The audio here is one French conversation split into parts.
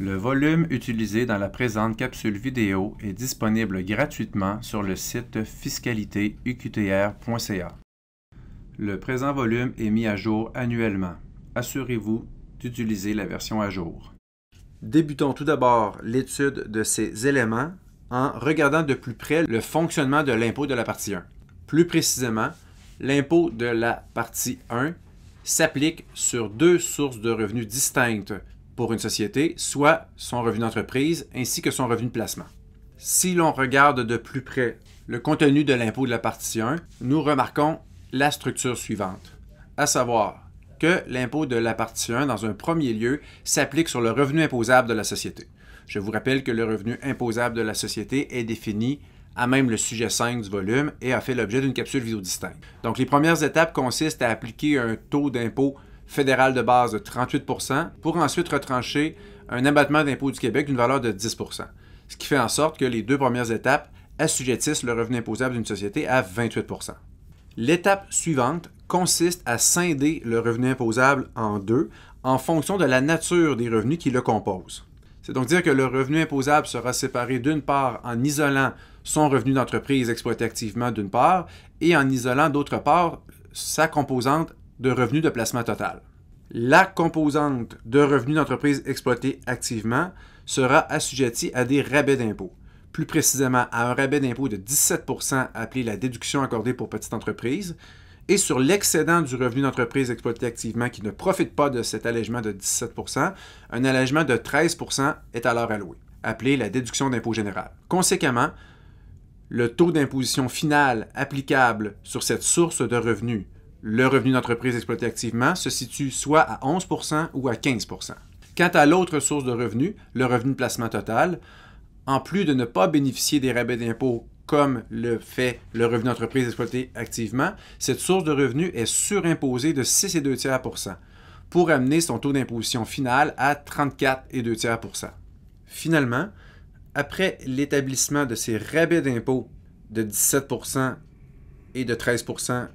Le volume utilisé dans la présente capsule vidéo est disponible gratuitement sur le site fiscalite-uqtr.ca. Le présent volume est mis à jour annuellement. Assurez-vous d'utiliser la version à jour. Débutons tout d'abord l'étude de ces éléments en regardant de plus près le fonctionnement de l'impôt de la partie 1. Plus précisément, l'impôt de la partie 1 s'applique sur deux sources de revenus distinctes pour une société, soit son revenu d'entreprise ainsi que son revenu de placement. Si l'on regarde de plus près le contenu de l'impôt de la partie 1, nous remarquons la structure suivante, à savoir que l'impôt de la partie 1, dans un premier lieu, s'applique sur le revenu imposable de la société. Je vous rappelle que le revenu imposable de la société est défini à même le sujet 5 du volume et a fait l'objet d'une capsule vidéo distincte. Donc les premières étapes consistent à appliquer un taux d'impôt fédéral de base de 38 pour ensuite retrancher un abattement d'impôt du Québec d'une valeur de 10 ce qui fait en sorte que les deux premières étapes assujettissent le revenu imposable d'une société à 28 L'étape suivante consiste à scinder le revenu imposable en deux en fonction de la nature des revenus qui le composent. C'est donc dire que le revenu imposable sera séparé d'une part en isolant son revenu d'entreprise exploité activement d'une part et en isolant d'autre part sa composante de revenu de placement total. La composante de revenus d'entreprise exploitée activement sera assujettie à des rabais d'impôt, plus précisément à un rabais d'impôt de 17 appelé la déduction accordée pour petite entreprise, et sur l'excédent du revenu d'entreprise exploité activement qui ne profite pas de cet allègement de 17 un allègement de 13 est alors alloué, appelé la déduction d'impôt général. Conséquemment, le taux d'imposition final applicable sur cette source de revenus le revenu d'entreprise exploité activement se situe soit à 11 ou à 15 Quant à l'autre source de revenus, le revenu de placement total, en plus de ne pas bénéficier des rabais d'impôt comme le fait le revenu d'entreprise exploité activement, cette source de revenu est surimposée de 2 tiers pour amener son taux d'imposition final à 2 tiers Finalement, après l'établissement de ces rabais d'impôt de 17 et de 13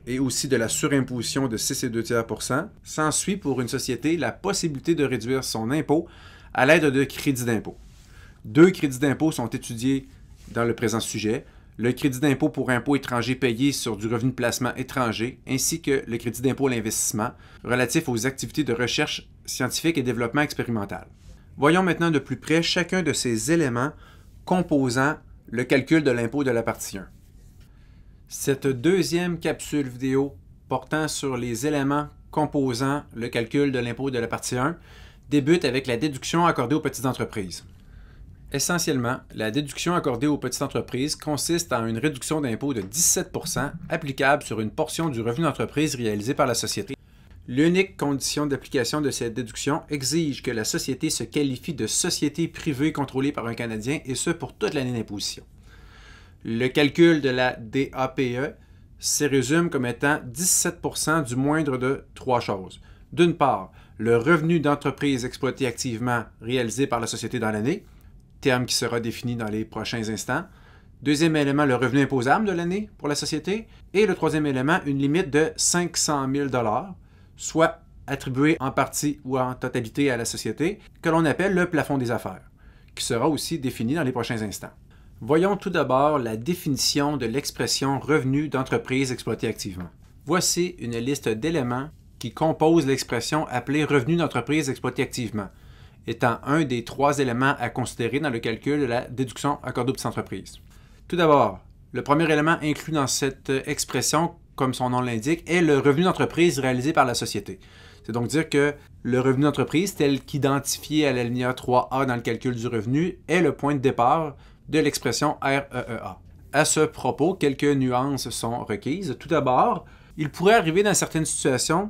et aussi de la surimposition de 6 et 2 tiers s'ensuit pour une société la possibilité de réduire son impôt à l'aide de crédits d'impôt. Deux crédits d'impôt sont étudiés dans le présent sujet, le crédit d'impôt pour impôts étrangers payés sur du revenu de placement étranger, ainsi que le crédit d'impôt à l'investissement relatif aux activités de recherche scientifique et développement expérimental. Voyons maintenant de plus près chacun de ces éléments composant le calcul de l'impôt de la partie 1. Cette deuxième capsule vidéo portant sur les éléments composant le calcul de l'impôt de la partie 1 débute avec la déduction accordée aux petites entreprises. Essentiellement, la déduction accordée aux petites entreprises consiste en une réduction d'impôt de 17 applicable sur une portion du revenu d'entreprise réalisé par la société. L'unique condition d'application de cette déduction exige que la société se qualifie de société privée contrôlée par un Canadien et ce pour toute l'année d'imposition. Le calcul de la DAPE se résume comme étant 17 du moindre de trois choses. D'une part, le revenu d'entreprise exploité activement réalisé par la société dans l'année, terme qui sera défini dans les prochains instants. Deuxième élément, le revenu imposable de l'année pour la société. Et le troisième élément, une limite de 500 000 soit attribuée en partie ou en totalité à la société, que l'on appelle le plafond des affaires, qui sera aussi défini dans les prochains instants. Voyons tout d'abord la définition de l'expression revenu d'entreprise exploitée activement. Voici une liste d'éléments qui composent l'expression appelée revenu d'entreprise exploité activement, étant un des trois éléments à considérer dans le calcul de la déduction accordée aux petites entreprises. Tout d'abord, le premier élément inclus dans cette expression, comme son nom l'indique, est le revenu d'entreprise réalisé par la société. C'est donc dire que le revenu d'entreprise, tel qu'identifié à l'alinéa 3A dans le calcul du revenu, est le point de départ de l'expression REEA. À ce propos, quelques nuances sont requises. Tout d'abord, il pourrait arriver dans certaines situations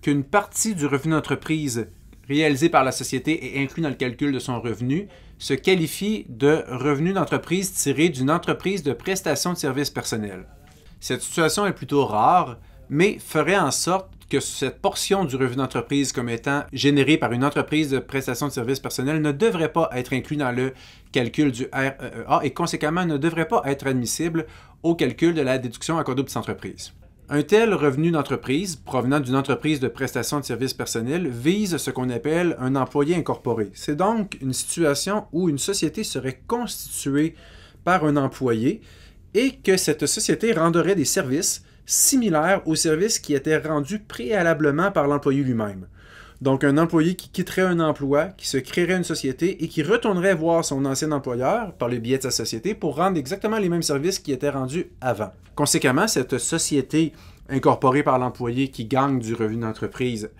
qu'une partie du revenu d'entreprise réalisé par la société et inclus dans le calcul de son revenu se qualifie de revenu d'entreprise tiré d'une entreprise de prestation de services personnels. Cette situation est plutôt rare, mais ferait en sorte que cette portion du revenu d'entreprise comme étant générée par une entreprise de prestation de services personnels ne devrait pas être inclue dans le calcul du REA et conséquemment ne devrait pas être admissible au calcul de la déduction accordée aux petites entreprises. Un tel revenu d'entreprise provenant d'une entreprise de prestation de services personnels vise ce qu'on appelle un employé incorporé. C'est donc une situation où une société serait constituée par un employé et que cette société rendrait des services similaire au service qui était rendu préalablement par l'employé lui-même. Donc un employé qui quitterait un emploi, qui se créerait une société et qui retournerait voir son ancien employeur par le biais de sa société pour rendre exactement les mêmes services qui étaient rendus avant. Conséquemment, cette société incorporée par l'employé qui gagne du revenu d'entreprise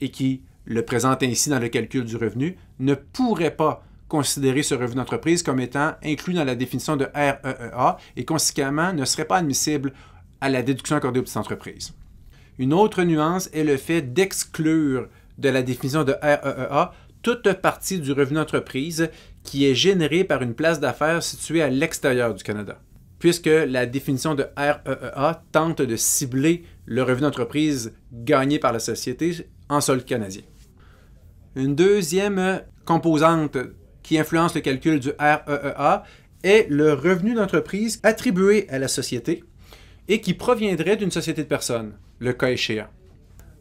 et qui le présente ainsi dans le calcul du revenu ne pourrait pas considérer ce revenu d'entreprise comme étant inclus dans la définition de REEA et conséquemment ne serait pas admissible à la déduction accordée aux petites entreprises. Une autre nuance est le fait d'exclure de la définition de REEA toute partie du revenu d'entreprise qui est générée par une place d'affaires située à l'extérieur du Canada, puisque la définition de REEA tente de cibler le revenu d'entreprise gagné par la société en sol canadien. Une deuxième composante qui influence le calcul du REEA est le revenu d'entreprise attribué à la société et qui proviendrait d'une société de personnes, le cas échéant.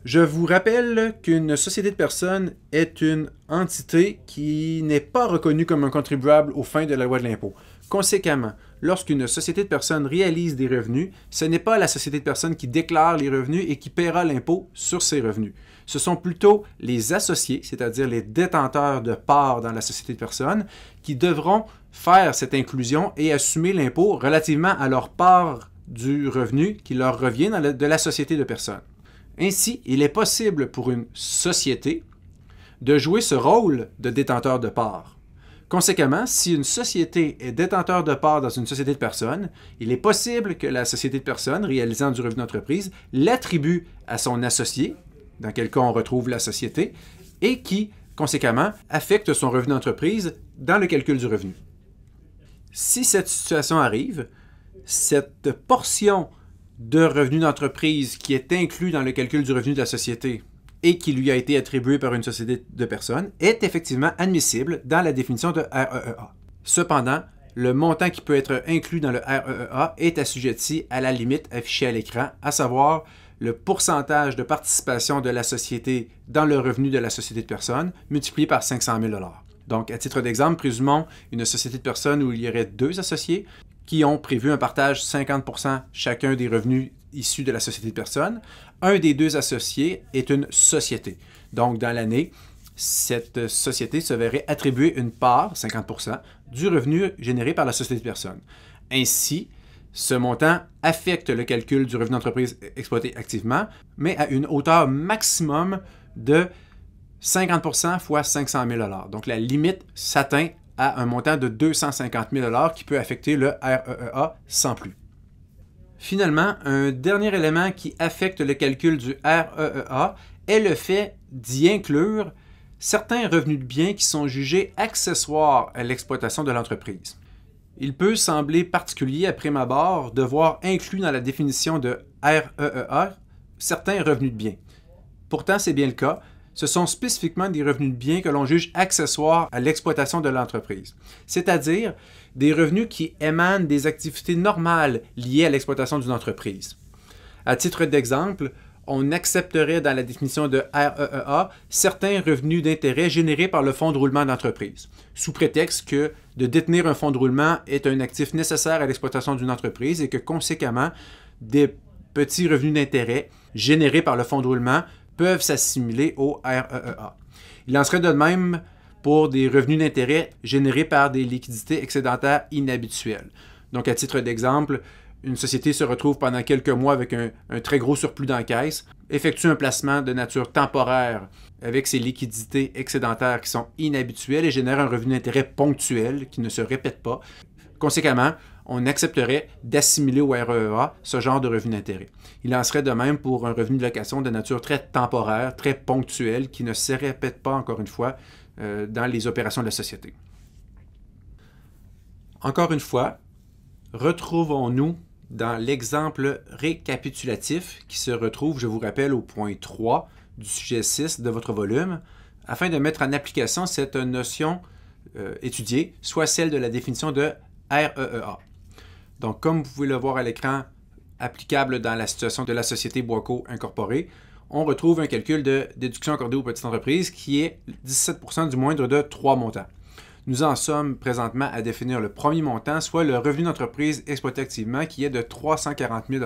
Je vous rappelle qu'une société de personnes est une entité qui n'est pas reconnue comme un contribuable aux fins de la loi de l'impôt. Conséquemment, lorsqu'une société de personnes réalise des revenus, ce n'est pas la société de personnes qui déclare les revenus et qui paiera l'impôt sur ces revenus. Ce sont plutôt les associés, c'est-à-dire les détenteurs de parts dans la société de personnes, qui devront faire cette inclusion et assumer l'impôt relativement à leur part du revenu qui leur revient de la société de personnes. Ainsi, il est possible pour une société de jouer ce rôle de détenteur de parts. Conséquemment, si une société est détenteur de parts dans une société de personnes, il est possible que la société de personnes réalisant du revenu d'entreprise l'attribue à son associé, dans quel cas on retrouve la société, et qui, conséquemment, affecte son revenu d'entreprise dans le calcul du revenu. Si cette situation arrive, cette portion de revenu d'entreprise qui est inclue dans le calcul du revenu de la société et qui lui a été attribuée par une société de personnes est effectivement admissible dans la définition de REEA. Cependant, le montant qui peut être inclus dans le REEA est assujetti à la limite affichée à l'écran, à savoir le pourcentage de participation de la société dans le revenu de la société de personnes multiplié par 500 000 donc, à titre d'exemple, présumons une société de personnes où il y aurait deux associés qui ont prévu un partage 50% chacun des revenus issus de la société de personnes. Un des deux associés est une société. Donc, dans l'année, cette société se verrait attribuer une part, 50%, du revenu généré par la société de personnes. Ainsi, ce montant affecte le calcul du revenu d'entreprise exploité activement, mais à une hauteur maximum de 50 fois 500 000 Donc la limite s'atteint à un montant de 250 000 qui peut affecter le REEA sans plus. Finalement, un dernier élément qui affecte le calcul du REEA est le fait d'y inclure certains revenus de biens qui sont jugés accessoires à l'exploitation de l'entreprise. Il peut sembler particulier à prime abord de voir inclus dans la définition de REEA certains revenus de biens. Pourtant, c'est bien le cas, ce sont spécifiquement des revenus de biens que l'on juge accessoires à l'exploitation de l'entreprise, c'est-à-dire des revenus qui émanent des activités normales liées à l'exploitation d'une entreprise. À titre d'exemple, on accepterait dans la définition de REEA certains revenus d'intérêt générés par le fonds de roulement d'entreprise, sous prétexte que de détenir un fonds de roulement est un actif nécessaire à l'exploitation d'une entreprise et que conséquemment, des petits revenus d'intérêt générés par le fonds de roulement peuvent s'assimiler au REEA. Il en serait de même pour des revenus d'intérêt générés par des liquidités excédentaires inhabituelles. Donc, à titre d'exemple, une société se retrouve pendant quelques mois avec un, très gros surplus d'encaisse, effectue un placement de nature temporaire avec ses liquidités excédentaires qui sont inhabituelles et génère un revenu d'intérêt ponctuel qui ne se répète pas. Conséquemment, on accepterait d'assimiler au REEA ce genre de revenu d'intérêt. Il en serait de même pour un revenu de location de nature très temporaire, très ponctuelle, qui ne se répète pas, encore une fois, euh, dans les opérations de la société. Encore une fois, retrouvons-nous dans l'exemple récapitulatif qui se retrouve, je vous rappelle, au point 3 du sujet 6 de votre volume, afin de mettre en application cette notion euh, étudiée, soit celle de la définition de REEA. Donc, comme vous pouvez le voir à l'écran, applicable dans la situation de la société Boico incorporée, on retrouve un calcul de déduction accordée aux petites entreprises qui est 17 du moindre de trois montants. Nous en sommes présentement à définir le premier montant, soit le revenu d'entreprise exploité activement, qui est de 340 000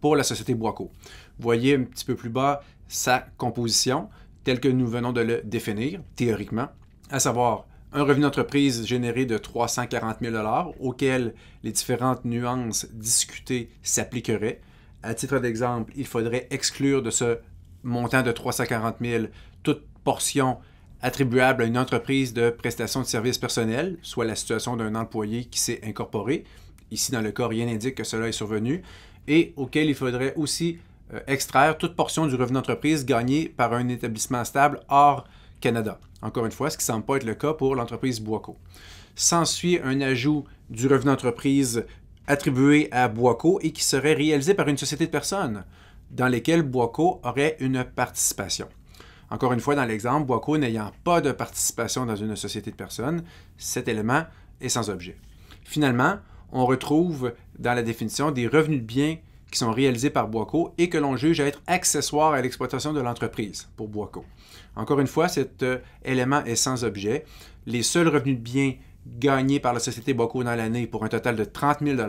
pour la société Boico. Vous voyez un petit peu plus bas sa composition, telle que nous venons de le définir théoriquement, à savoir un revenu d'entreprise généré de 340 000 auquel les différentes nuances discutées s'appliqueraient. À titre d'exemple, il faudrait exclure de ce montant de 340 000 toute portion attribuable à une entreprise de prestation de services personnels, soit la situation d'un employé qui s'est incorporé. Ici, dans le cas, rien n'indique que cela est survenu, et auquel il faudrait aussi euh, extraire toute portion du revenu d'entreprise gagné par un établissement stable hors Canada. Encore une fois, ce qui semble pas être le cas pour l'entreprise Boico. S'ensuit un ajout du revenu d'entreprise attribué à Boico et qui serait réalisé par une société de personnes dans lesquelles Boico aurait une participation. Encore une fois, dans l'exemple, Boico n'ayant pas de participation dans une société de personnes, cet élément est sans objet. Finalement, on retrouve dans la définition des revenus de biens qui sont réalisés par Boico et que l'on juge à être accessoires à l'exploitation de l'entreprise pour Boico. Encore une fois, cet euh, élément est sans objet. Les seuls revenus de biens gagnés par la société Boco dans l'année pour un total de 30 000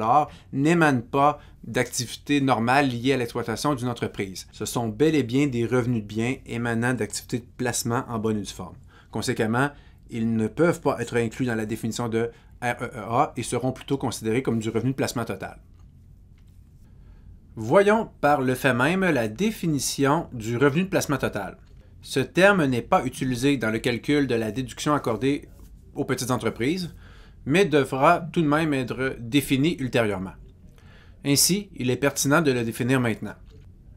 n'émanent pas d'activités normales liées à l'exploitation d'une entreprise. Ce sont bel et bien des revenus de biens émanant d'activités de placement en bonne et forme. Conséquemment, ils ne peuvent pas être inclus dans la définition de REEA et seront plutôt considérés comme du revenu de placement total. Voyons par le fait même la définition du revenu de placement total. Ce terme n'est pas utilisé dans le calcul de la déduction accordée aux petites entreprises, mais devra tout de même être défini ultérieurement. Ainsi, il est pertinent de le définir maintenant.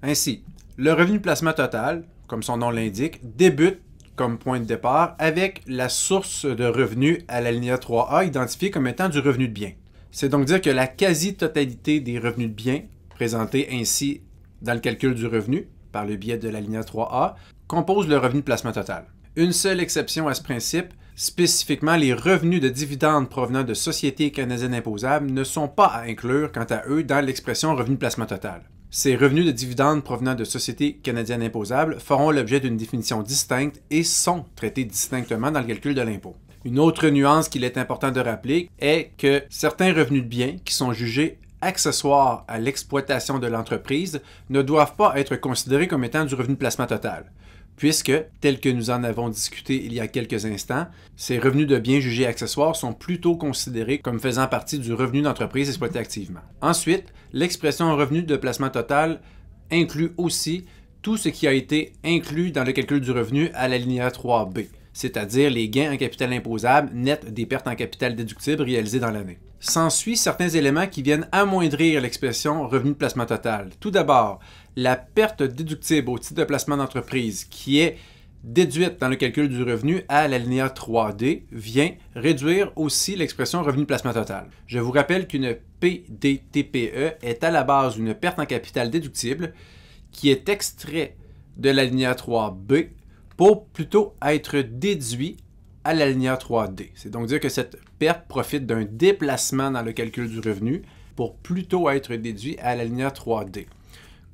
Ainsi, le revenu de placement total, comme son nom l'indique, débute comme point de départ avec la source de revenus à la ligne 3A identifiée comme étant du revenu de biens. C'est donc dire que la quasi-totalité des revenus de biens présentés ainsi dans le calcul du revenu par le biais de la ligne 3A, composent le revenu de placement total. Une seule exception à ce principe, spécifiquement les revenus de dividendes provenant de sociétés canadiennes imposables ne sont pas à inclure quant à eux dans l'expression revenu de placement total. Ces revenus de dividendes provenant de sociétés canadiennes imposables feront l'objet d'une définition distincte et sont traités distinctement dans le calcul de l'impôt. Une autre nuance qu'il est important de rappeler est que certains revenus de biens qui sont jugés accessoires à l'exploitation de l'entreprise ne doivent pas être considérés comme étant du revenu de placement total, puisque, tel que nous en avons discuté il y a quelques instants, ces revenus de biens jugés accessoires sont plutôt considérés comme faisant partie du revenu d'entreprise exploité activement. Ensuite, l'expression revenu de placement total inclut aussi tout ce qui a été inclus dans le calcul du revenu à l'alinéa 3B, c'est-à-dire les gains en capital imposable nets des pertes en capital déductibles réalisées dans l'année s'ensuit certains éléments qui viennent amoindrir l'expression revenu de placement total. Tout d'abord, la perte déductible au titre de placement d'entreprise qui est déduite dans le calcul du revenu à l'alinéa 3D vient réduire aussi l'expression revenu de placement total. Je vous rappelle qu'une PDTPE est à la base une perte en capital déductible qui est extrait de l'alinéa 3B pour plutôt être déduit à l'alinéa 3D. C'est donc dire que cette perte profite d'un déplacement dans le calcul du revenu pour plutôt être déduit à la ligne 3D,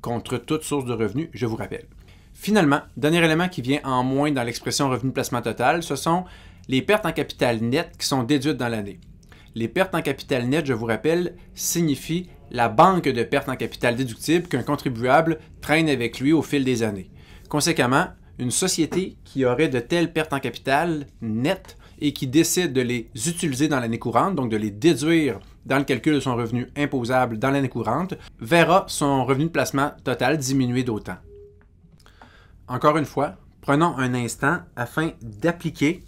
contre toute source de revenus, je vous rappelle. Finalement, dernier élément qui vient en moins dans l'expression revenu placement total, ce sont les pertes en capital net qui sont déduites dans l'année. Les pertes en capital net, je vous rappelle, signifient la banque de pertes en capital déductible qu'un contribuable traîne avec lui au fil des années. Conséquemment, une société qui aurait de telles pertes en capital nettes et qui décide de les utiliser dans l'année courante, donc de les déduire dans le calcul de son revenu imposable dans l'année courante, verra son revenu de placement total diminué d'autant. Encore une fois, prenons un instant afin d'appliquer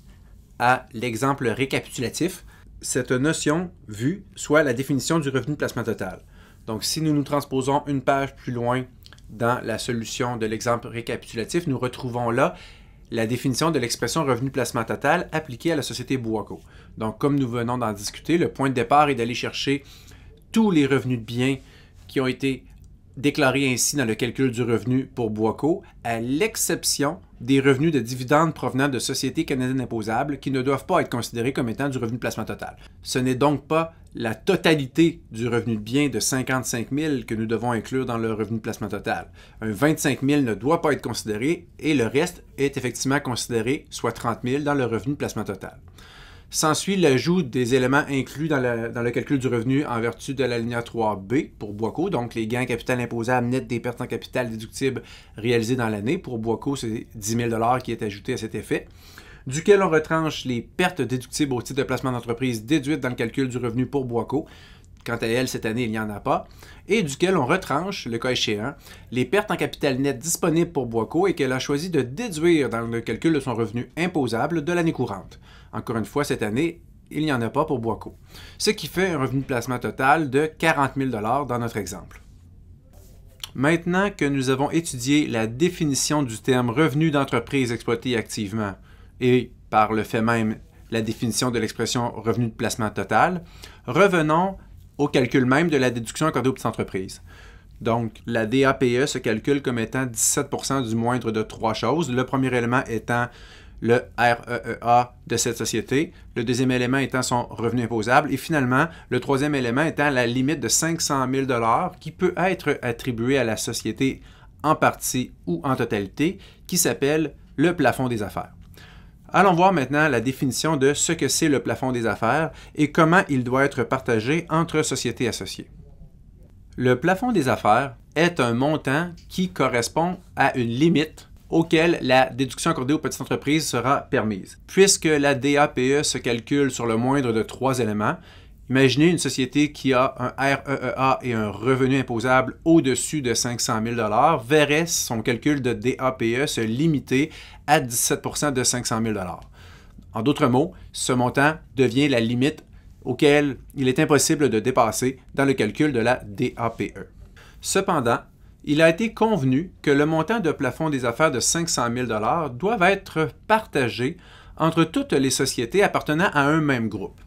à l'exemple récapitulatif cette notion vue, soit la définition du revenu de placement total. Donc, si nous nous transposons une page plus loin dans la solution de l'exemple récapitulatif, nous retrouvons là la définition de l'expression revenu placement total appliquée à la société Boaco. Donc, comme nous venons d'en discuter, le point de départ est d'aller chercher tous les revenus de biens qui ont été déclarés ainsi dans le calcul du revenu pour Boaco, à l'exception des revenus de dividendes provenant de sociétés canadiennes imposables qui ne doivent pas être considérés comme étant du revenu de placement total. Ce n'est donc pas la totalité du revenu de bien de 55 000 que nous devons inclure dans le revenu de placement total. Un 25 000 ne doit pas être considéré et le reste est effectivement considéré, soit 30 000, dans le revenu de placement total. S'ensuit l'ajout des éléments inclus dans le, calcul du revenu en vertu de l'alinéa 3B pour Boico, donc les gains capital imposables nets des pertes en capital déductibles réalisées dans l'année. Pour Boico, c'est 10 000 qui est ajouté à cet effet duquel on retranche les pertes déductibles au titre de placement d'entreprise déduites dans le calcul du revenu pour Boico. Quant à elle, cette année, il n'y en a pas, et duquel on retranche, le cas échéant, les pertes en capital net disponibles pour Boico et qu'elle a choisi de déduire dans le calcul de son revenu imposable de l'année courante. Encore une fois, cette année, il n'y en a pas pour Boisco. Ce qui fait un revenu de placement total de 40 000 dans notre exemple. Maintenant que nous avons étudié la définition du terme revenu d'entreprise exploité activement et par le fait même la définition de l'expression revenu de placement total, revenons au calcul même de la déduction accordée aux petites entreprises. Donc, la DAPE se calcule comme étant 17 du moindre de trois choses. Le premier élément étant le REEA de cette société, le deuxième élément étant son revenu imposable et finalement le troisième élément étant la limite de 500 000 qui peut être attribuée à la société en partie ou en totalité qui s'appelle le plafond des affaires. Allons voir maintenant la définition de ce que c'est le plafond des affaires et comment il doit être partagé entre sociétés associées. Le plafond des affaires est un montant qui correspond à une limite auquel la déduction accordée aux petites entreprises sera permise. Puisque la DAPE se calcule sur le moindre de trois éléments, imaginez une société qui a un REEA et un revenu imposable au-dessus de 500 000 verrait son calcul de DAPE se limiter à 17 de 500 000 En d'autres mots, ce montant devient la limite auquel il est impossible de dépasser dans le calcul de la DAPE. Cependant, il a été convenu que le montant de plafond des affaires de 500 000 doit être partagé entre toutes les sociétés appartenant à un même groupe,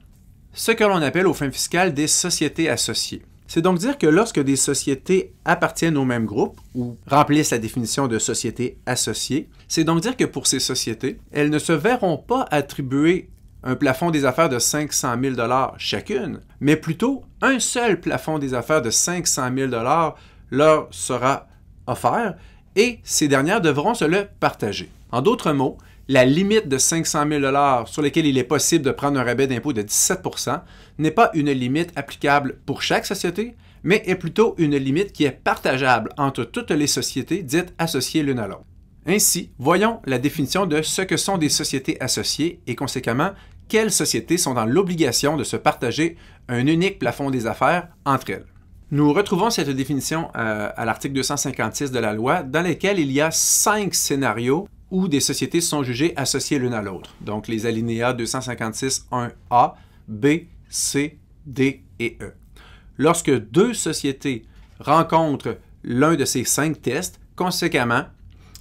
ce que l'on appelle aux fins fiscal des sociétés associées. C'est donc dire que lorsque des sociétés appartiennent au même groupe ou remplissent la définition de société associée, c'est donc dire que pour ces sociétés, elles ne se verront pas attribuer un plafond des affaires de 500 000 chacune, mais plutôt un seul plafond des affaires de 500 000 leur sera offert et ces dernières devront se le partager. En d'autres mots, la limite de 500 000 sur laquelle il est possible de prendre un rabais d'impôt de 17 n'est pas une limite applicable pour chaque société, mais est plutôt une limite qui est partageable entre toutes les sociétés dites associées l'une à l'autre. Ainsi, voyons la définition de ce que sont des sociétés associées et conséquemment quelles sociétés sont dans l'obligation de se partager un unique plafond des affaires entre elles. Nous retrouvons cette définition euh, à l'article 256 de la loi, dans laquelle il y a cinq scénarios où des sociétés sont jugées associées l'une à l'autre. Donc les alinéas 256 1A, B, C, D et E. Lorsque deux sociétés rencontrent l'un de ces cinq tests, conséquemment,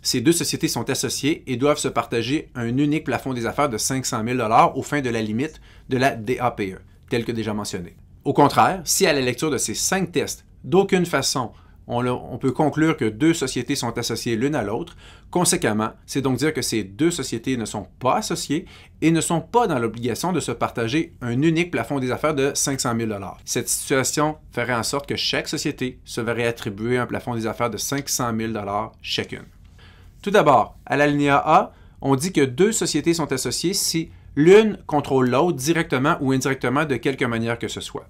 ces deux sociétés sont associées et doivent se partager un unique plafond des affaires de 500 000 au fin de la limite de la DAPE, telle que déjà mentionnée. Au contraire, si à la lecture de ces cinq tests, d'aucune façon, on, peut conclure que deux sociétés sont associées l'une à l'autre. Conséquemment, c'est donc dire que ces deux sociétés ne sont pas associées et ne sont pas dans l'obligation de se partager un unique plafond des affaires de 500 000 Cette situation ferait en sorte que chaque société se verrait attribuer un plafond des affaires de 500 000 chacune. Tout d'abord, à l'alinéa A, on dit que deux sociétés sont associées si l'une contrôle l'autre directement ou indirectement de quelque manière que ce soit.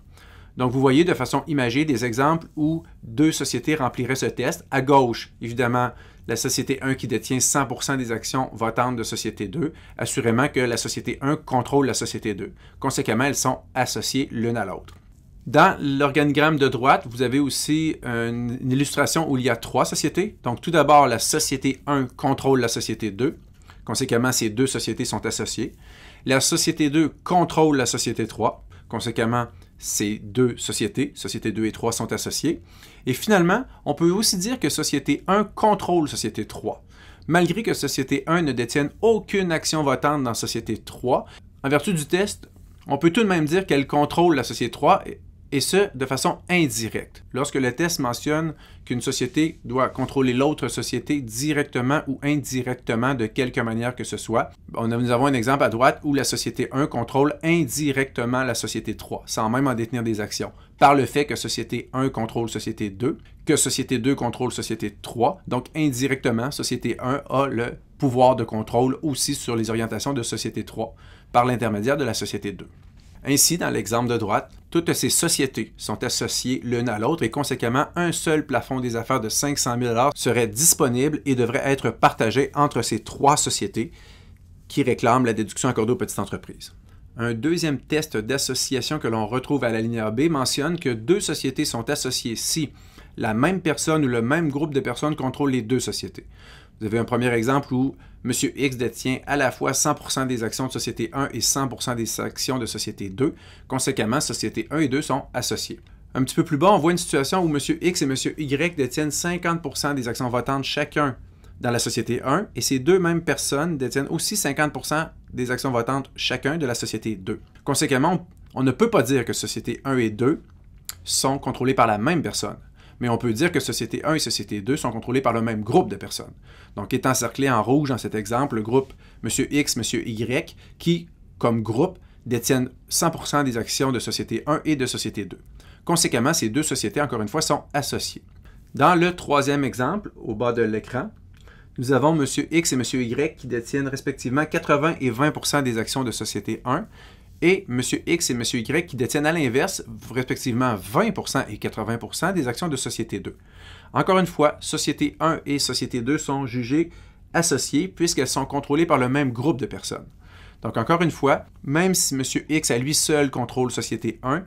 Donc, vous voyez de façon imagée des exemples où deux sociétés rempliraient ce test. À gauche, évidemment, la société 1 qui détient 100% des actions votantes de société 2, assurément que la société 1 contrôle la société 2. Conséquemment, elles sont associées l'une à l'autre. Dans l'organigramme de droite, vous avez aussi euh, une, illustration où il y a trois sociétés. Donc tout d'abord, la société 1 contrôle la société 2. Conséquemment, ces deux sociétés sont associées. La société 2 contrôle la société 3. Conséquemment, ces deux sociétés, Société 2 et 3 sont associées. Et finalement, on peut aussi dire que Société 1 contrôle Société 3. Malgré que Société 1 ne détienne aucune action votante dans Société 3, en vertu du test, on peut tout de même dire qu'elle contrôle la Société 3 et ce, de façon indirecte, lorsque le test mentionne qu'une société doit contrôler l'autre société directement ou indirectement de quelque manière que ce soit. nous avons un exemple à droite où la société 1 contrôle indirectement la société 3, sans même en détenir des actions, par le fait que société 1 contrôle société 2, que société 2 contrôle société 3, donc indirectement, société 1 a le pouvoir de contrôle aussi sur les orientations de société 3 par l'intermédiaire de la société 2. Ainsi, dans l'exemple de droite, toutes ces sociétés sont associées l'une à l'autre et conséquemment, un seul plafond des affaires de 500 000 serait disponible et devrait être partagé entre ces trois sociétés qui réclament la déduction accordée aux petites entreprises. Un deuxième test d'association que l'on retrouve à la ligne B mentionne que deux sociétés sont associées si la même personne ou le même groupe de personnes contrôle les deux sociétés. Vous avez un premier exemple où Monsieur X détient à la fois 100% des actions de Société 1 et 100% des actions de Société 2. Conséquemment, Société 1 et 2 sont associées. Un petit peu plus bas, on voit une situation où M. X et M. Y détiennent 50% des actions votantes chacun dans la Société 1 et ces deux mêmes personnes détiennent aussi 50% des actions votantes chacun de la Société 2. Conséquemment, on ne peut pas dire que Société 1 et 2 sont contrôlées par la même personne mais on peut dire que Société 1 et Société 2 sont contrôlés par le même groupe de personnes. Donc, est encerclé en rouge dans cet exemple le groupe M. X, M. Y, qui, comme groupe, détiennent 100% des actions de Société 1 et de Société 2. Conséquemment, ces deux sociétés, encore une fois, sont associées. Dans le troisième exemple, au bas de l'écran, nous avons M. X et M. Y qui détiennent respectivement 80 et 20 des actions de Société 1 et M. X et M. Y qui détiennent à l'inverse respectivement 20% et 80% des actions de Société 2. Encore une fois, Société 1 et Société 2 sont jugées associées puisqu'elles sont contrôlées par le même groupe de personnes. Donc encore une fois, même si M. X à lui seul contrôle Société 1,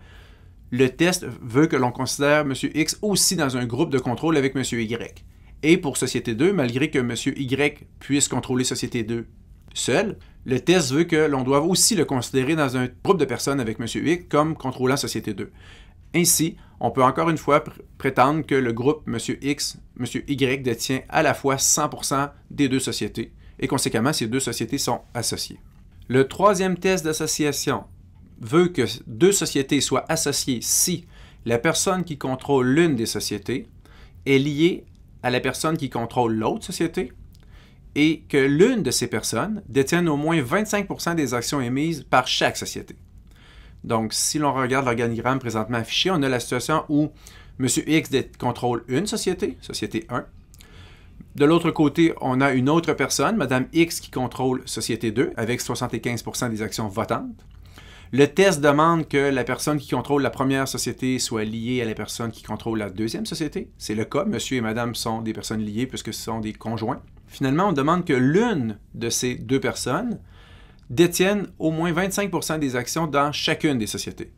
le test veut que l'on considère M. X aussi dans un groupe de contrôle avec M. Y. Et pour Société 2, malgré que M. Y puisse contrôler Société 2 seul, le test veut que l'on doive aussi le considérer dans un groupe de personnes avec M. X comme contrôlant Société 2. Ainsi, on peut encore une fois prétendre que le groupe M. X, M. Y détient à la fois 100% des deux sociétés, et conséquemment, ces deux sociétés sont associées. Le troisième test d'association veut que deux sociétés soient associées si la personne qui contrôle l'une des sociétés est liée à la personne qui contrôle l'autre société, et que l'une de ces personnes détienne au moins 25 des actions émises par chaque société. Donc, si l'on regarde l'organigramme présentement affiché, on a la situation où M. X contrôle une société, société 1. De l'autre côté, on a une autre personne, Mme X, qui contrôle société 2, avec 75 des actions votantes. Le test demande que la personne qui contrôle la première société soit liée à la personne qui contrôle la deuxième société. C'est le cas. Monsieur et Madame sont des personnes liées puisque ce sont des conjoints finalement, on demande que l'une de ces deux personnes détienne au moins 25 des actions dans chacune des sociétés.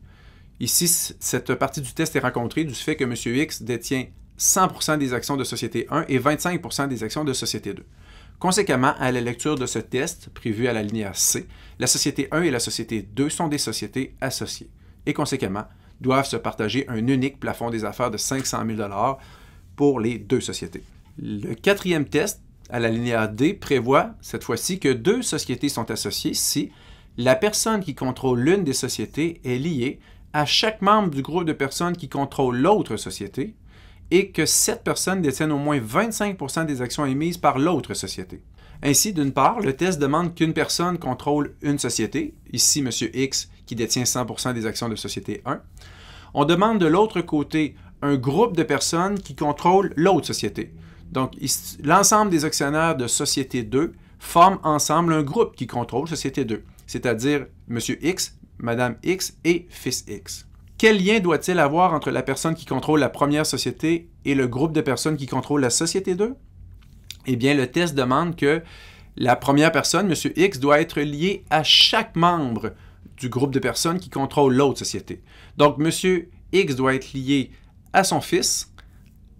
Ici, cette partie du test est rencontrée du fait que M. X détient 100 des actions de Société 1 et 25 des actions de Société 2. Conséquemment, à la lecture de ce test, prévu à la ligne C, la Société 1 et la Société 2 sont des sociétés associées et conséquemment doivent se partager un unique plafond des affaires de 500 000 pour les deux sociétés. Le quatrième test à la linéa D prévoit cette fois-ci que deux sociétés sont associées si la personne qui contrôle l'une des sociétés est liée à chaque membre du groupe de personnes qui contrôle l'autre société et que cette personne détienne au moins 25 des actions émises par l'autre société. Ainsi, d'une part, le test demande qu'une personne contrôle une société, ici M. X qui détient 100 des actions de société 1. On demande de l'autre côté un groupe de personnes qui contrôle l'autre société, donc, l'ensemble des actionnaires de Société 2 forment ensemble un groupe qui contrôle Société 2, c'est-à-dire M. X, Madame X et Fils X. Quel lien doit-il avoir entre la personne qui contrôle la première société et le groupe de personnes qui contrôle la Société 2? Eh bien, le test demande que la première personne, M. X, doit être liée à chaque membre du groupe de personnes qui contrôle l'autre société. Donc, M. X doit être lié à son fils,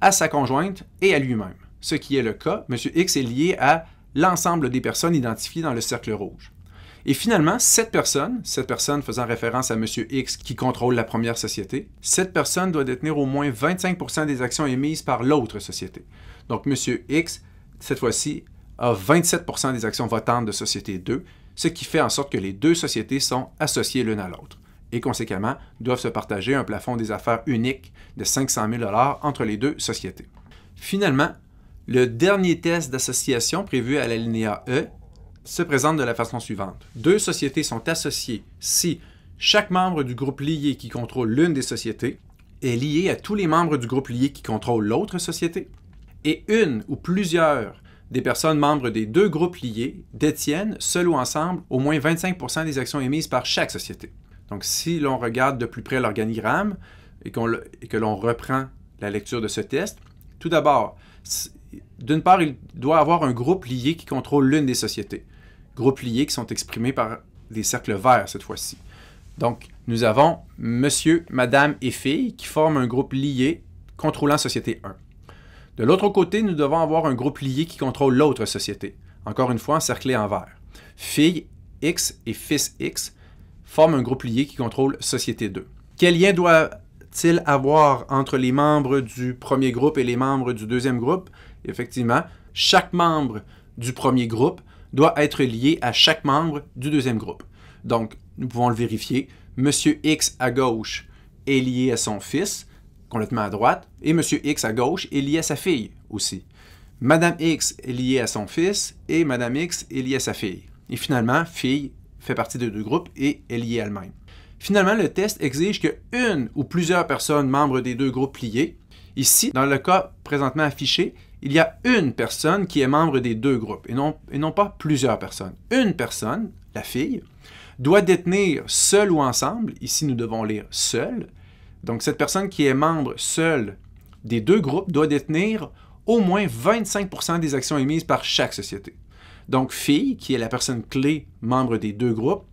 à sa conjointe et à lui-même ce qui est le cas, M. X est lié à l'ensemble des personnes identifiées dans le cercle rouge. Et finalement, cette personne, cette personne faisant référence à M. X qui contrôle la première société, cette personne doit détenir au moins 25 des actions émises par l'autre société. Donc M. X, cette fois-ci, a 27 des actions votantes de Société 2, ce qui fait en sorte que les deux sociétés sont associées l'une à l'autre et conséquemment doivent se partager un plafond des affaires unique de 500 000 entre les deux sociétés. Finalement, le dernier test d'association prévu à l'alinéa E se présente de la façon suivante. Deux sociétés sont associées si chaque membre du groupe lié qui contrôle l'une des sociétés est lié à tous les membres du groupe lié qui contrôle l'autre société, et une ou plusieurs des personnes membres des deux groupes liés détiennent, seuls ou ensemble, au moins 25 des actions émises par chaque société. Donc si l'on regarde de plus près l'organigramme et, et que l'on reprend la lecture de ce test, tout d'abord, d'une part, il doit avoir un groupe lié qui contrôle l'une des sociétés. Groupe lié qui sont exprimés par des cercles verts cette fois-ci. Donc, nous avons monsieur, madame et fille qui forment un groupe lié contrôlant société 1. De l'autre côté, nous devons avoir un groupe lié qui contrôle l'autre société, encore une fois encerclé en vert. Fille X et fils X forment un groupe lié qui contrôle société 2. Quel lien doit-il avoir entre les membres du premier groupe et les membres du deuxième groupe effectivement, chaque membre du premier groupe doit être lié à chaque membre du deuxième groupe. Donc, nous pouvons le vérifier. Monsieur X à gauche est lié à son fils, complètement à droite, et Monsieur X à gauche est lié à sa fille aussi. Madame X est liée à son fils et Madame X est liée à sa fille. Et finalement, fille fait partie des deux groupes et est liée à elle-même. Finalement, le test exige que une ou plusieurs personnes membres des deux groupes liés, ici, dans le cas présentement affiché, il y a une personne qui est membre des deux groupes, et non, et non pas plusieurs personnes. Une personne, la fille, doit détenir seule ou ensemble, ici nous devons lire seule, donc cette personne qui est membre seule des deux groupes doit détenir au moins 25 des actions émises par chaque société. Donc fille, qui est la personne clé membre des deux groupes,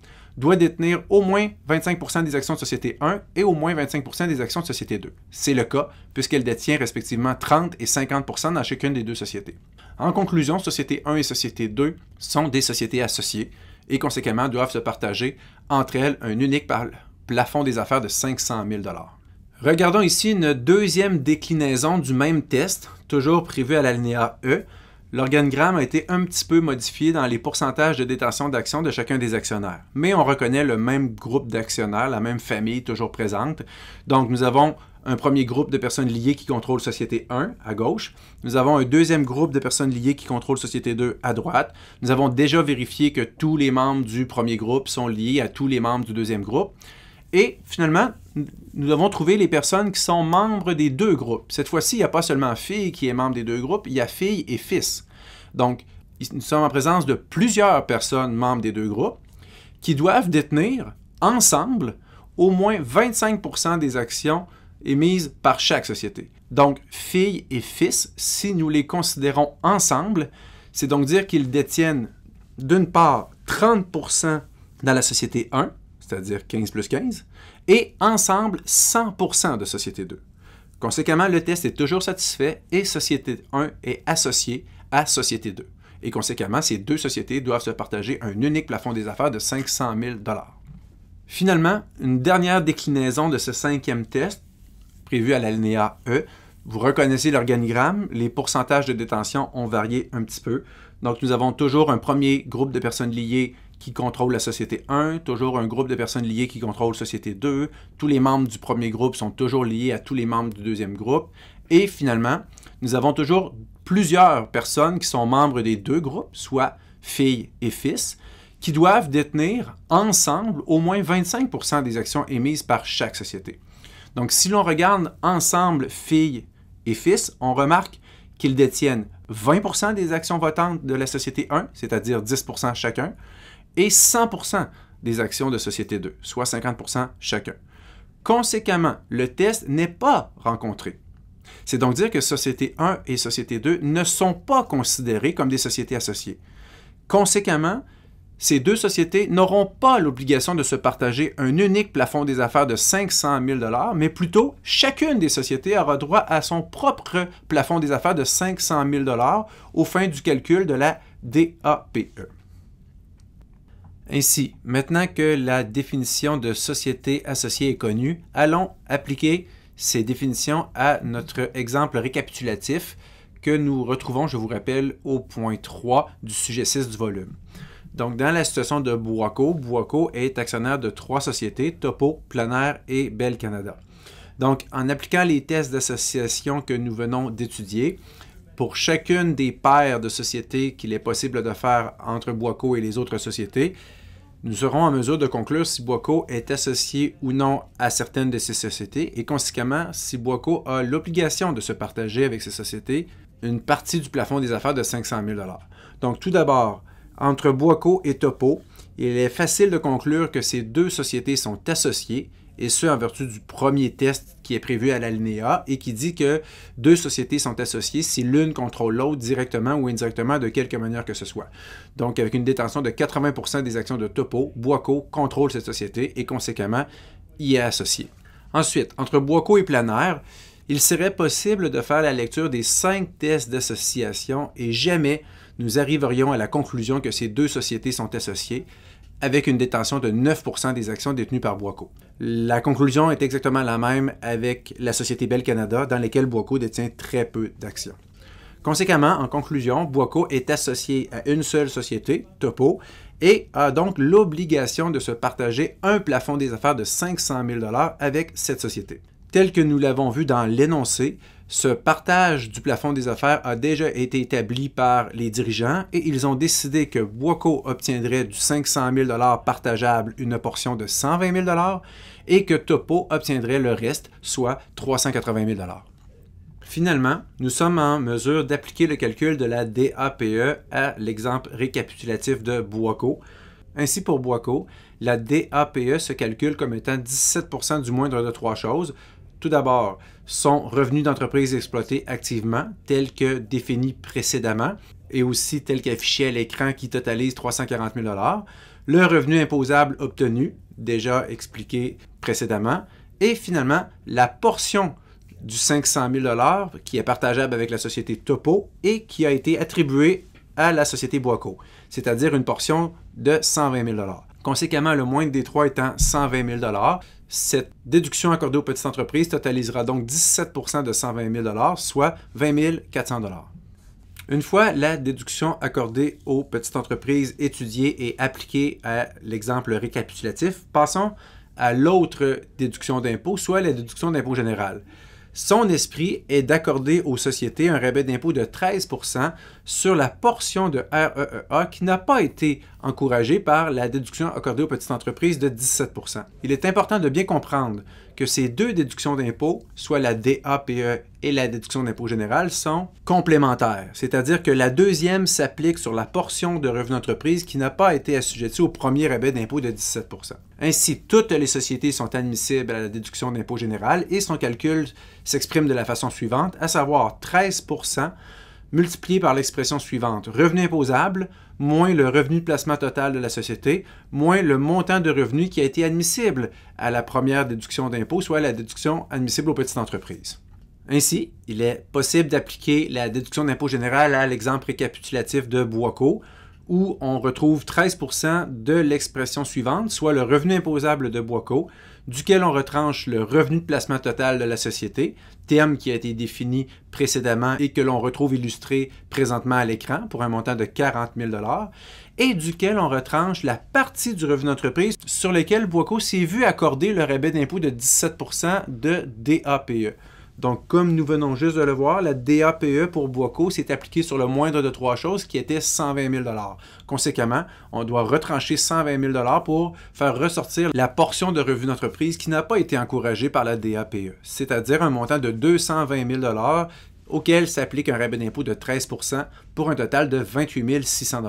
doit détenir au moins 25 des actions de Société 1 et au moins 25 des actions de Société 2. C'est le cas, puisqu'elle détient respectivement 30 et 50 dans chacune des deux sociétés. En conclusion, Société 1 et Société 2 sont des sociétés associées et conséquemment doivent se partager entre elles un unique plafond des affaires de 500 000 Regardons ici une deuxième déclinaison du même test, toujours prévu à l'alinéa E, L'organigramme a été un petit peu modifié dans les pourcentages de détention d'actions de chacun des actionnaires, mais on reconnaît le même groupe d'actionnaires, la même famille toujours présente. Donc nous avons un premier groupe de personnes liées qui contrôle Société 1 à gauche. Nous avons un deuxième groupe de personnes liées qui contrôlent Société 2 à droite. Nous avons déjà vérifié que tous les membres du premier groupe sont liés à tous les membres du deuxième groupe. Et finalement, nous avons trouvé les personnes qui sont membres des deux groupes. Cette fois-ci, il n'y a pas seulement fille qui est membre des deux groupes, il y a fille et fils. Donc, nous sommes en présence de plusieurs personnes membres des deux groupes qui doivent détenir ensemble au moins 25 des actions émises par chaque société. Donc, fille et fils, si nous les considérons ensemble, c'est donc dire qu'ils détiennent d'une part 30 dans la société 1 c'est-à-dire 15 plus 15, et ensemble 100 de société 2. Conséquemment, le test est toujours satisfait et société 1 est associée à société 2. Et conséquemment, ces deux sociétés doivent se partager un unique plafond des affaires de 500 000 Finalement, une dernière déclinaison de ce cinquième test, prévu à l'alinéa E, vous reconnaissez l'organigramme, les pourcentages de détention ont varié un petit peu. Donc, nous avons toujours un premier groupe de personnes liées qui contrôle la société 1, toujours un groupe de personnes liées qui contrôle société 2, tous les membres du premier groupe sont toujours liés à tous les membres du deuxième groupe, et finalement, nous avons toujours plusieurs personnes qui sont membres des deux groupes, soit filles et fils, qui doivent détenir ensemble au moins 25 des actions émises par chaque société. Donc, si l'on regarde ensemble filles et fils, on remarque qu'ils détiennent 20 des actions votantes de la société 1, c'est-à-dire 10 chacun, et 100% des actions de Société 2, soit 50% chacun. Conséquemment, le test n'est pas rencontré. C'est donc dire que Société 1 et Société 2 ne sont pas considérées comme des sociétés associées. Conséquemment, ces deux sociétés n'auront pas l'obligation de se partager un unique plafond des affaires de 500 000 mais plutôt chacune des sociétés aura droit à son propre plafond des affaires de 500 000 au fin du calcul de la DAPE. Ainsi, maintenant que la définition de société associée est connue, allons appliquer ces définitions à notre exemple récapitulatif que nous retrouvons, je vous rappelle, au point 3 du sujet 6 du volume. Donc, dans la situation de Boaco, Boaco est actionnaire de trois sociétés, Topo, Planaire et belle Canada. Donc, en appliquant les tests d'association que nous venons d'étudier, pour chacune des paires de sociétés qu'il est possible de faire entre Boaco et les autres sociétés, nous serons en mesure de conclure si Boico est associé ou non à certaines de ces sociétés et conséquemment si Boico a l'obligation de se partager avec ces sociétés une partie du plafond des affaires de 500 000 Donc tout d'abord, entre Boico et Topo, il est facile de conclure que ces deux sociétés sont associées et ce en vertu du premier test qui est prévu à l'alinéa et qui dit que deux sociétés sont associées si l'une contrôle l'autre directement ou indirectement de quelque manière que ce soit. Donc, avec une détention de 80 des actions de Topo, Boico contrôle cette société et conséquemment y est associé. Ensuite, entre Boico et Planaire, il serait possible de faire la lecture des cinq tests d'association et jamais nous arriverions à la conclusion que ces deux sociétés sont associées, avec une détention de 9 des actions détenues par Boisco. La conclusion est exactement la même avec la Société Bell Canada, dans laquelle Boisco détient très peu d'actions. Conséquemment, en conclusion, Boisco est associé à une seule société, Topo, et a donc l'obligation de se partager un plafond des affaires de 500 000 avec cette société. Tel que nous l'avons vu dans l'énoncé, ce partage du plafond des affaires a déjà été établi par les dirigeants et ils ont décidé que Boico obtiendrait du 500 000 partageable une portion de 120 000 et que Topo obtiendrait le reste, soit 380 000 Finalement, nous sommes en mesure d'appliquer le calcul de la DAPE à l'exemple récapitulatif de Boisco. Ainsi, pour Boico, la DAPE se calcule comme étant 17 du moindre de trois choses, tout d'abord, son revenu d'entreprise exploité activement, tel que défini précédemment, et aussi tel qu'affiché à l'écran qui totalise 340 000 le revenu imposable obtenu, déjà expliqué précédemment, et finalement la portion du 500 000 qui est partageable avec la société Topo et qui a été attribuée à la société Boico, c'est-à-dire une portion de 120 000 Conséquemment, le moindre des trois étant 120 000 cette déduction accordée aux petites entreprises totalisera donc 17 de 120 000 soit 20 400 Une fois la déduction accordée aux petites entreprises étudiée et appliquée à l'exemple récapitulatif, passons à l'autre déduction d'impôt, soit la déduction d'impôt général. Son esprit est d'accorder aux sociétés un rabais d'impôt de 13 sur la portion de REEA qui n'a pas été encouragée par la déduction accordée aux petites entreprises de 17 Il est important de bien comprendre que ces deux déductions d'impôts, soit la DAPE et la déduction d'impôt général, sont complémentaires. C'est-à-dire que la deuxième s'applique sur la portion de revenu d'entreprise qui n'a pas été assujettie au premier rabais d'impôt de 17 Ainsi, toutes les sociétés sont admissibles à la déduction d'impôt général et son calcul s'exprime de la façon suivante, à savoir 13 multiplié par l'expression suivante, revenu imposable moins le revenu de placement total de la société, moins le montant de revenu qui a été admissible à la première déduction d'impôt, soit la déduction admissible aux petites entreprises. Ainsi, il est possible d'appliquer la déduction d'impôt général à l'exemple récapitulatif de Boisco, où on retrouve 13 de l'expression suivante, soit le revenu imposable de Boisco, duquel on retranche le revenu de placement total de la société, terme qui a été défini précédemment et que l'on retrouve illustré présentement à l'écran pour un montant de 40 000 et duquel on retranche la partie du revenu d'entreprise sur lequel Boisco s'est vu accorder le rabais d'impôt de 17 de DAPE. Donc, comme nous venons juste de le voir, la DAPE pour Boisco s'est appliquée sur le moindre de trois choses qui était 120 000 Conséquemment, on doit retrancher 120 000 pour faire ressortir la portion de revue d'entreprise qui n'a pas été encouragée par la DAPE, c'est-à-dire un montant de 220 000 auquel s'applique un rabais d'impôt de 13 pour un total de 28 600